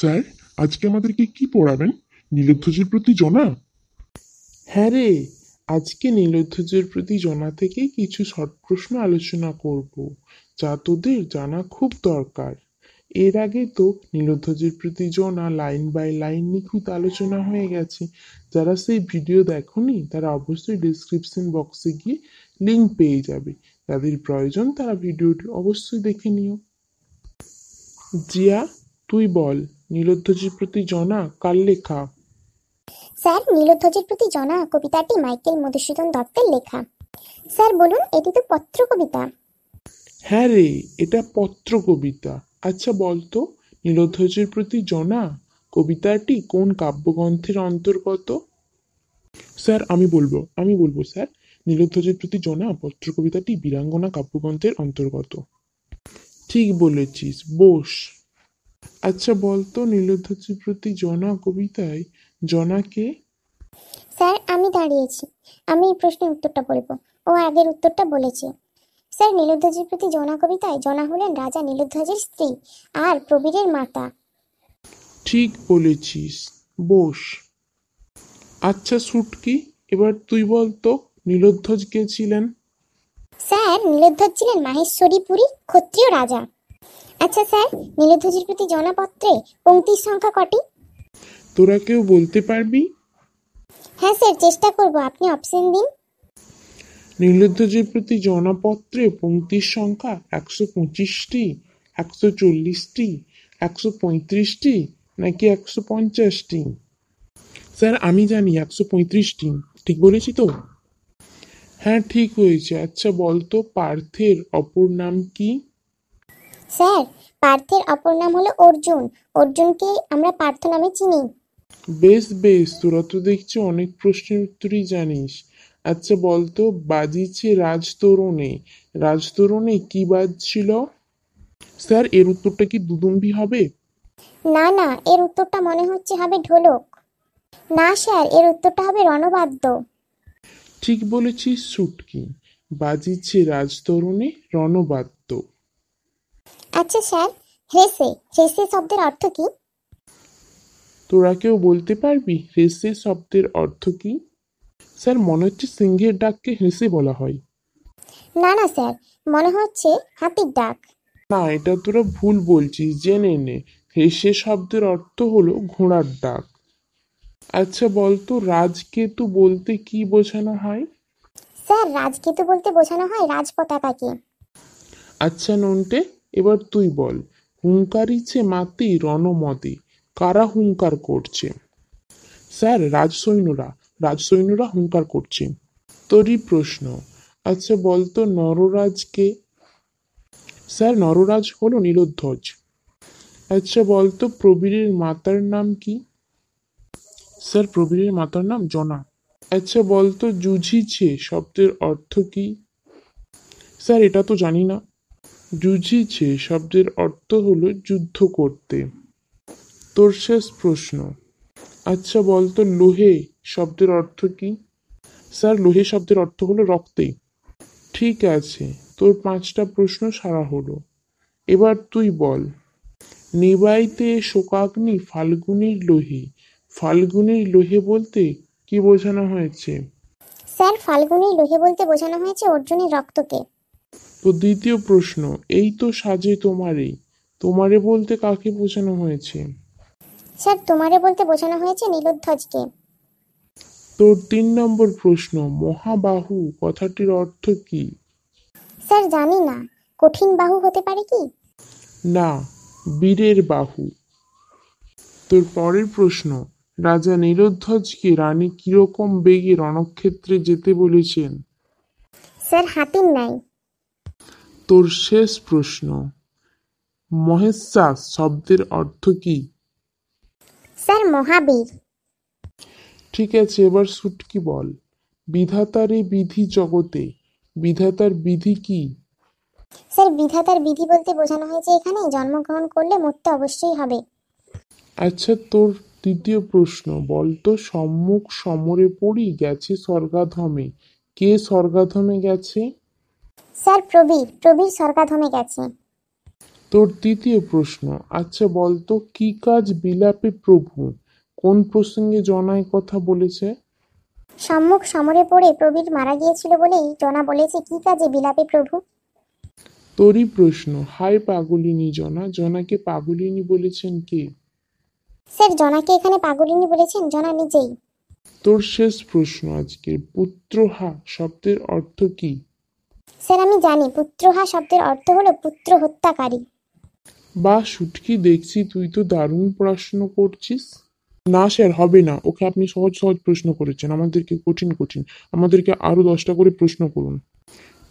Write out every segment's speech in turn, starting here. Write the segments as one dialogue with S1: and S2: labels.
S1: sir আজকে আমাদেরকে কি পড়াবেন নীলধ্বজের প্রতি জনা হ্যাঁ রে আজকে নীলধ্বজের প্রতি জনা থেকে কিছু শর্ট প্রশ্ন আলোচনা করব যা তোদের জানা খুব দরকার এর আগে তো নীলধ্বজের প্রতি জনা লাইন বাই লাইন নিখুঁত আলোচনা হয়ে গেছে যারা সেই ভিডিও দেখনি তারা অবশ্যই ডিসক্রিপশন বক্সে গিয়ে লিঙ্ক পেয়ে যাবে যাদের প্রয়োজন তারা ভিডিওটি অবশ্যই দেখে নিও জিয়া তুই বল নীলধ্বজির প্রতি জনা কার লেখা
S2: স্যার নীলধ্বজির প্রতি জনা কবিতাটি মাইকেল মধুসূদন দত্তের লেখা স্যার বলুন এটি তো পত্র কবিতা
S1: হ্যাঁ রে এটা পত্র কবিতা আচ্ছা বলতো নীলধ্বজের প্রতি জনা কবিতাটি কোন কাব্যগ্রন্থের অন্তর্গত স্যার আমি বলবো আমি বলবো স্যার নীলধ্বজের প্রতি জনা পত্র কবিতাটি বীরাঙ্গনা কাব্যগ্রন্থের অন্তর্গত ঠিক বলেছিস বোস আচ্ছা
S2: বলতো প্রতি জনা কবিতায় জনা কে স্যার আমি দাঁড়িয়েছি আমি এই প্রশ্নের উত্তরটা বলবো ও আগের উত্তরটা বলেছে স্যার নীলধ্বজের প্রতি জনা কবিতায় জনা হলেন রাজা নীলধ্বজের স্ত্রী আর প্রবীরের মাতা
S1: ঠিক বলেছিস বোস আচ্ছা সুটকি এবার তুই বল তো নীলধ্বজ কে ছিলেন
S2: স্যার নীলধ্বজ ছিলেন মাহেশ্বরী পুরী ক্ষত্রিয় রাজা আচ্ছা স্যার নীলধ্বজের প্রতি জনপত্রে পঙ্ক্তির সংখ্যা কটি
S1: তোরা কেউ বলতে পারবি
S2: হ্যাঁ স্যার চেষ্টা করব আপনি অপশন দিন
S1: নীলধ্বজের প্রতি জনাপত্রে পংক্তির সংখ্যা একশো পঁচিশটি একশো চল্লিশটি একশো পঁয়ত্রিশটি নাকি একশো পঞ্চাশটি স্যার আমি জানি একশো পঁয়ত্রিশটি ঠিক বলেছি তো হ্যাঁ ঠিক হয়েছে আচ্ছা বলতো পার্থের অপর নাম কি
S2: স্যার পার্থের অপর নাম হলো অর্জুন অর্জুনকে আমরা পার্থ নামে চিনি বেশ বেশ তোরা তো দেখছি অনেক প্রশ্নের
S1: উত্তরই জানিস আচ্ছা বলতো বাজিছে রাজতরণে রাজতরণে কি বাজছিল স্যার এর উত্তরটা কি দুদুম্বি হবে
S2: না না এর উত্তরটা মনে হচ্ছে হবে ঢোলক না স্যার এর উত্তরটা হবে রণবাদ্য
S1: ঠিক বলেছিস সুটকি বাজিছে রাজতরণে রণবাদ্য
S2: আচ্ছা স্যার হেসে হেসে শব্দের অর্থ কি
S1: তোরা কেউ বলতে পারবি হেসে শব্দের অর্থ কি স্যার মনে হচ্ছে সিংহের ডাককে হেসে বলা হয় না না স্যার মনে
S2: হচ্ছে হাতির ডাক
S1: না এটা তোরা ভুল বলছিস জেনে নে হেসে শব্দের অর্থ হলো ঘোড়ার ডাক আচ্ছা বলতো রাজকেতু
S2: বলতে কি বোঝানো হয় স্যার রাজকেতু বলতে বোঝানো হয় রাজ
S1: আচ্ছা নন্টে এবার তুই বল হুঙ্কারিছে মাতি রণমদে কারা হুঙ্কার করছে স্যার রাজসৈন্যরা রাজসৈন্যরা হুঙ্কার করছে তোরই প্রশ্ন আচ্ছা বলতো নররাজকে স্যার নররাজ হলো নীলোধ্বজ আচ্ছা বলতো প্রবীরের মাতার নাম কি স্যার প্রবীরের মাতার নাম জনা আচ্ছা বলতো জুঝিছে শব্দের অর্থ কি স্যার এটা তো জানি না জুঝিছে শব্দের অর্থ হলো যুদ্ধ করতে তোর শেষ প্রশ্ন আচ্ছা বলতো লোহে শব্দের অর্থ কি স্যার লোহে শব্দের অর্থ হলো রক্তে ঠিক আছে তোর পাঁচটা প্রশ্ন সারা হলো এবার তুই বল নিবাইতে শোকাগ্নি ফাল্গুনির লোহে ফাল্গুনির লোহে বলতে কি বোঝানো হয়েছে
S2: স্যার ফাল্গুনির লোহে বলতে বোঝানো হয়েছে অর্জুনের রক্তকে
S1: তো দ্বিতীয় প্রশ্ন এই তো সাজে তোমারই তোমারে বলতে কাকে বোঝানো হয়েছে
S2: স্যার তোমারে বলতে বোঝানো হয়েছে নীলোধ্বজকে
S1: তোর তিন নম্বর প্রশ্ন মহাবাহু কথাটির অর্থ কি
S2: স্যার জানি না কঠিন বাহু হতে পারে কি
S1: না বীরের বাহু তোর পরের প্রশ্ন রাজা নীলোধ্বজকে রানী কিরকম বেগে রণক্ষেত্রে যেতে বলেছেন
S2: স্যার হাতির নাই
S1: তোর শেষ প্রশ্ন মহেশা শব্দের অর্থ কি
S2: স্যার মহাবীর
S1: ঠিক আছে এবার সুটকি বল বিধাতার এই বিধি জগতে বিধাতার বিধি কি
S2: স্যার বিধাতার বিধি বলতে বোঝানো হয়েছে এখানে জন্মগ্রহণ করলে মরতে অবশ্যই হবে
S1: আচ্ছা তোর তৃতীয় প্রশ্ন বলতো সম্মুখ সমরে পড়ি গেছে স্বর্গাধমে কে স্বর্গাধমে গেছে
S2: স্যার প্রবীর প্রবীর সরকার থমে গেছে
S1: তোর দ্বিতীয় প্রশ্ন আচ্ছা বলতো কি কাজ বিলাপে প্রভু কোন প্রসঙ্গে জনায় কথা বলেছে
S2: সম্মুখ সমরে পড়ে প্রবীর মারা গিয়েছিল বলেই জনা বলেছে কি কাজে বিলাপে প্রভু
S1: তোরই প্রশ্ন হাই পাগলিনী জনা জনাকে পাগলিনী বলেছেন কে
S2: স্যার জনাকে এখানে পাগলিনী বলেছেন জনা নিজেই
S1: তোর শেষ প্রশ্ন আজকে পুত্রহা শব্দের অর্থ কি
S2: স্যার আমি জানি পুত্রহা শব্দের অর্থ হলো পুত্র হত্যাকারী
S1: বা শুটকি দেখছি তুই তো দারুণ পড়াশুনো করছিস না স্যার হবে না ওকে আপনি সহজ সহজ প্রশ্ন করেছেন আমাদেরকে কঠিন কঠিন আমাদেরকে আরও দশটা করে প্রশ্ন করুন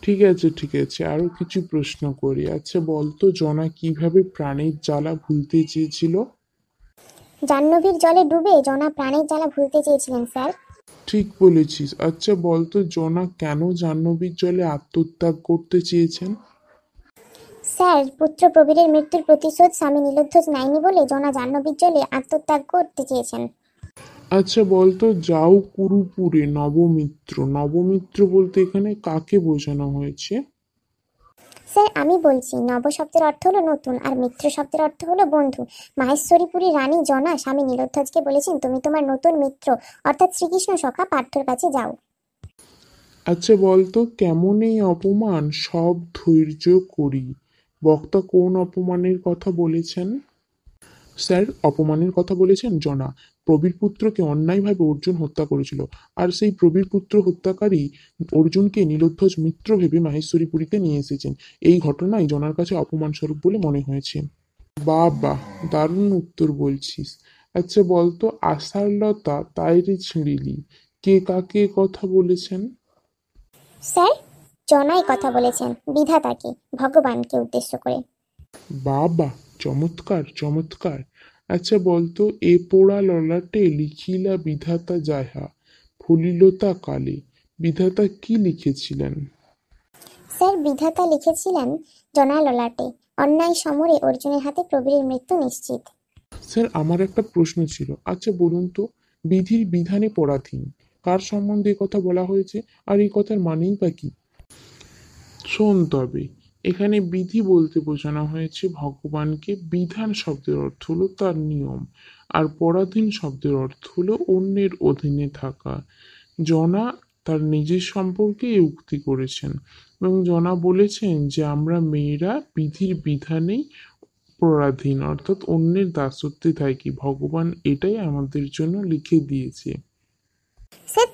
S1: ঠিক আছে ঠিক আছে আরও কিছু প্রশ্ন করি আচ্ছা বলতো জনা কিভাবে প্রাণের জ্বালা ভুলতে চেয়েছিল
S2: জাহ্নবীর জলে ডুবে জনা প্রাণের জ্বালা ভুলতে চেয়েছিলেন স্যার
S1: ঠিক বলেছিস আচ্ছা বলতো জোনা কেন জাহ্নবীর জলে আত্মত্যাগ করতে চেয়েছেন
S2: স্যার পুত্র প্রবীরের মৃত্যুর প্রতিশোধ স্বামী নীলধ্বজ নাইনি বলে জোনা জাহ্নবীর জলে আত্মত্যাগ করতে চেয়েছেন
S1: আচ্ছা বলতো যাও কুরুপুরে নবমিত্র নবমিত্র বলতে এখানে কাকে বোঝানো হয়েছে
S2: স্যার আমি বলছি নব শব্দের অর্থ হলো নতুন আর মিত্র শব্দের অর্থ হলো বন্ধু মাহেশ্বরীপুরী রানী জনা স্বামী নীলধ্বজকে বলেছেন তুমি তোমার নতুন মিত্র অর্থাৎ শ্রীকৃষ্ণ সখা পার্থর কাছে যাও
S1: আচ্ছা বলতো কেমন এই অপমান সব ধৈর্য করি বক্তা কোন অপমানের কথা বলেছেন স্যার অপমানের কথা বলেছেন জনা প্রবীর পুত্রকে অন্যায়ভাবে অর্জুন হত্যা করেছিল আর সেই প্রবীর পুত্র হত্যাকারী অর্জুনকে নীলোধ্বজ মিত্র ভেবে মাহেশ্বরীপুরীতে নিয়ে এসেছেন এই ঘটনাই জনার কাছে অপমানস্বরূপ বলে মনে হয়েছে বাবা দারুণ উত্তর বলছিস আচ্ছা বলতো আশারলতা তাইরে ছিঁড়িলি কে কাকে কথা বলেছেন
S2: স্যার জনাই কথা বলেছেন বিধাতাকে ভগবানকে উদ্দেশ্য করে
S1: বাবা চমৎকার চমৎকার আচ্ছা বলতো এ পোড়া ললাটে লিখিলা বিধাতা যাহা ফলিল তা কালে বিধাতা কি লিখেছিলেন
S2: স্যার বিধাতা লিখেছিলেন জনা ললাটে অন্যায় সমরে অর্জুনের হাতে প্রবীরের মৃত্যু নিশ্চিত
S1: স্যার আমার একটা প্রশ্ন ছিল আচ্ছা বলুন তো বিধির বিধানে পরাধীন কার সম্বন্ধে কথা বলা হয়েছে আর এই কথার মানেই বা কি শোন তবে এখানে বিধি বলতে বোঝানো হয়েছে ভগবানকে বিধান শব্দের অর্থ হলো তার নিয়ম আর পরাধীন শব্দের অর্থ হলো অন্যের অধীনে থাকা জনা তার নিজের সম্পর্কে উক্তি করেছেন এবং জনা বলেছেন যে আমরা মেয়েরা বিধির বিধানেই পরাধীন অর্থাৎ অন্যের দাসত্বে থাকি ভগবান এটাই আমাদের জন্য লিখে দিয়েছে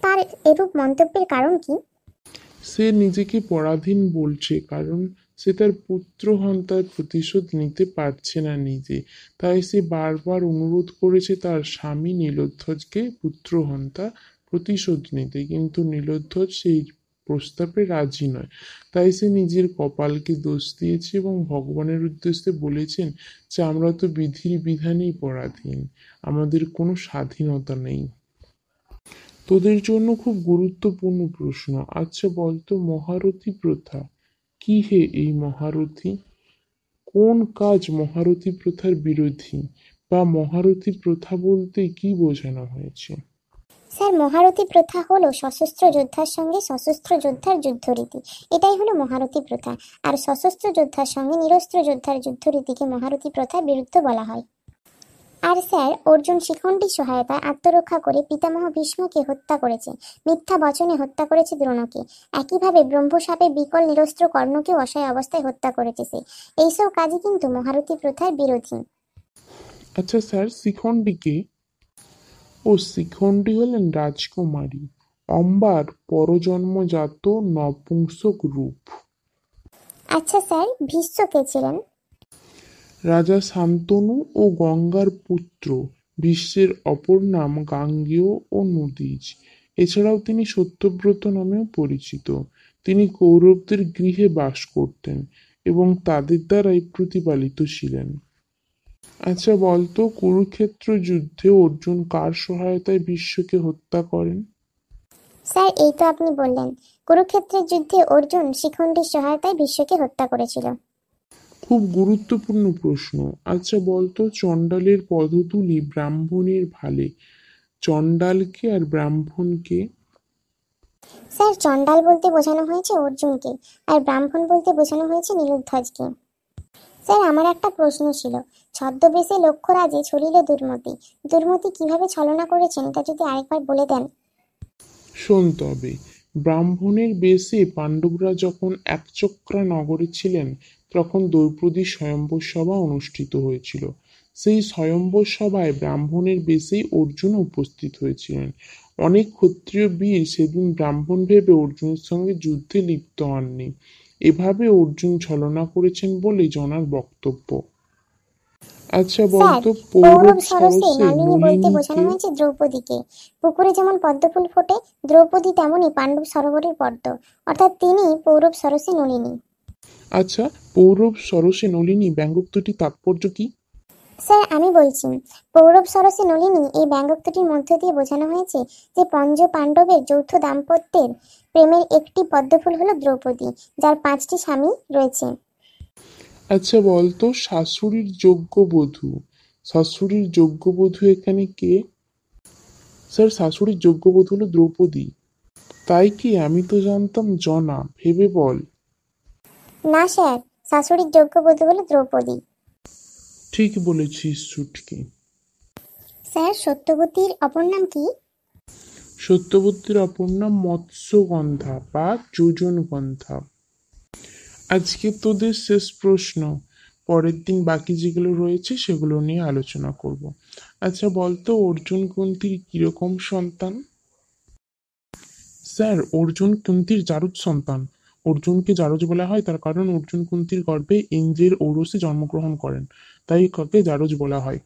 S2: তার এরূপ মন্তব্যের কারণ কি
S1: সে নিজেকে পরাধীন বলছে কারণ সে তার পুত্র তার প্রতিশোধ নিতে পারছে না নিজে তাই সে বারবার অনুরোধ করেছে তার স্বামী নীলধ্বজকে পুত্র হন্তা প্রতিশোধ নিতে কিন্তু নীলধ্বজ সেই প্রস্তাবে রাজি নয় তাই সে নিজের কপালকে দোষ দিয়েছে এবং ভগবানের উদ্দেশ্যে বলেছেন যে আমরা তো বিধির বিধানেই পরাধীন আমাদের কোনো স্বাধীনতা নেই তোদের জন্য খুব গুরুত্বপূর্ণ প্রশ্ন আচ্ছা বলতো মহারথী প্রথা কি হে এই মহারথী কোন কাজ মহারথী প্রথার বিরোধী বা মহারথী প্রথা বলতে কি বোঝানো হয়েছে
S2: স্যার মহারথী প্রথা হলো সশস্ত্র যোদ্ধার সঙ্গে সশস্ত্র যোদ্ধার যুদ্ধরীতি এটাই হলো মহারথী প্রথা আর সশস্ত্র যোদ্ধার সঙ্গে নিরস্ত্র যোদ্ধার যুদ্ধরীতিকে মহারথী প্রথার বিরুদ্ধ বলা হয় আর স্যার অর্জুন শিখণ্ডীর সহায়তায় আত্মরক্ষা করে পিতামহ ভীষ্মকে হত্যা করেছে মিথ্যা বচনে হত্যা করেছে দ্রোণকে একইভাবে ব্রহ্মসাপে বিকল নিরস্ত্র কর্ণকে অসহায় অবস্থায় হত্যা করেছে সে এইসব কাজই কিন্তু মহারথী প্রথার বিরোধী আচ্ছা
S1: স্যার শিখণ্ডীকে ও শিখণ্ডী হলেন রাজকুমারী অম্বার পরজন্মজাত নপুংসক রূপ
S2: আচ্ছা স্যার ভীষ্ম কে ছিলেন
S1: রাজা শান্তনু ও গঙ্গার পুত্র বিশ্বের অপর নাম গাঙ্গেয় ও নদীজ এছাড়াও তিনি সত্যব্রত নামেও পরিচিত তিনি কৌরবদের গৃহে বাস করতেন এবং তাদের দ্বারাই প্রতিপালিত ছিলেন আচ্ছা বলতো কুরুক্ষেত্র যুদ্ধে অর্জুন কার সহায়তায় বিশ্বকে হত্যা করেন
S2: স্যার এই তো আপনি বললেন কুরুক্ষেত্রের যুদ্ধে অর্জুন শিখণ্ডীর সহায়তায় বিশ্বকে হত্যা করেছিল
S1: খুব গুরুত্বপূর্ণ প্রশ্ন আচ্ছা বলতো চণ্ডালের পদতুলি ব্রাহ্মণের ভালে চণ্ডালকে আর ব্রাহ্মণকে
S2: স্যার চণ্ডাল বলতে বোঝানো হয়েছে অর্জুনকে আর ব্রাহ্মণ বলতে বোঝানো হয়েছে নীলধ্বজকে স্যার আমার একটা প্রশ্ন ছিল ছদ্মবেশে লক্ষ্যরাজে ছড়িল দুর্মতি দুর্মতি কিভাবে ছলনা করেছেন তা যদি আরেকবার বলে দেন শোন
S1: তবে ব্রাহ্মণের বেশে পাণ্ডবরা যখন একচক্রা নগরে ছিলেন তখন দ্রৌপদী স্বয়ম্বর সভা অনুষ্ঠিত হয়েছিল সেই স্বয়ম্বর সভায় ব্রাহ্মণের বেশেই অর্জুন উপস্থিত হয়েছিলেন অনেক ক্ষত্রিয় বীর সেদিন ব্রাহ্মণ ভেবে অর্জুনের সঙ্গে যুদ্ধে লিপ্ত হননি এভাবে অর্জুন ছলনা করেছেন বলে জনার বক্তব্য আচ্ছা বলতো পৌরব সরসে নামিনী বলতে বোঝানো হয়েছে
S2: দ্রৌপদীকে পুকুরে যেমন পদ্মফুল ফোটে দ্রৌপদী তেমনই পাণ্ডব সরোবরের পদ্ম অর্থাৎ তিনি পৌরব সরসে নলিনী
S1: আচ্ছা পৌরব সরসে নলিনী ব্যঙ্গোক্তটি তাৎপর্য কি
S2: স্যার আমি বলছি পৌরব সরসে নলিনী এই ব্যঙ্গোক্তটির মধ্য দিয়ে বোঝানো হয়েছে যে পঞ্জ পাণ্ডবের যৌথ দাম্পত্যের প্রেমের একটি পদ্মফুল হলো দ্রৌপদী যার পাঁচটি স্বামী রয়েছে
S1: আচ্ছা বলতো শাশুড়ির যোগ্য বধূ শাশুড়ির যোগ্য বধু এখানে কে স্যার শাশুড়ির যোগ্য বধু হলো দ্রৌপদী তাই কি আমি তো জানতাম জনা ভেবে বল
S2: না স্যার শাশুড়ির যোগ্য হলো দ্রৌপদী
S1: ঠিক বলেছিস ছুটকি
S2: স্যার সত্যবতীর অপর নাম কি
S1: সত্যবতীর অপর নাম মৎস্যগন্ধা বা যোজনগন্ধা আজকে তোদের শেষ প্রশ্ন পরের দিন বাকি যেগুলো রয়েছে সেগুলো নিয়ে আলোচনা করব আচ্ছা বলতো অর্জুন কুন্তির কিরকম সন্তান স্যার অর্জুন কুন্তির জারুদ সন্তান অর্জুনকে জারজ বলা হয় তার কারণ অর্জুন কুন্তির গর্ভে ইন্দ্রের ঔরসে জন্মগ্রহণ করেন তাই কাকে জারজ বলা হয়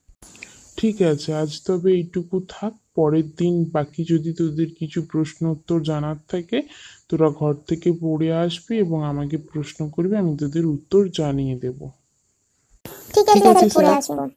S1: ঠিক আছে আজ তবে এইটুকু থাক পরের দিন বাকি যদি তোদের কিছু প্রশ্ন উত্তর জানার থাকে তোরা ঘর থেকে পড়ে আসবি এবং আমাকে প্রশ্ন করবি আমি তোদের উত্তর জানিয়ে দেব
S2: ঠিক আছে স্যার